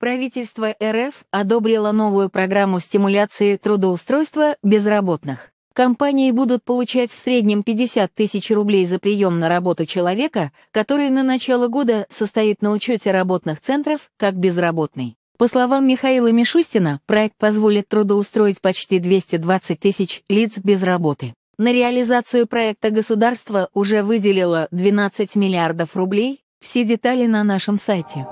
Правительство РФ одобрило новую программу стимуляции трудоустройства безработных. Компании будут получать в среднем 50 тысяч рублей за прием на работу человека, который на начало года состоит на учете работных центров как безработный. По словам Михаила Мишустина, проект позволит трудоустроить почти 220 тысяч лиц без работы. На реализацию проекта государство уже выделило 12 миллиардов рублей, все детали на нашем сайте.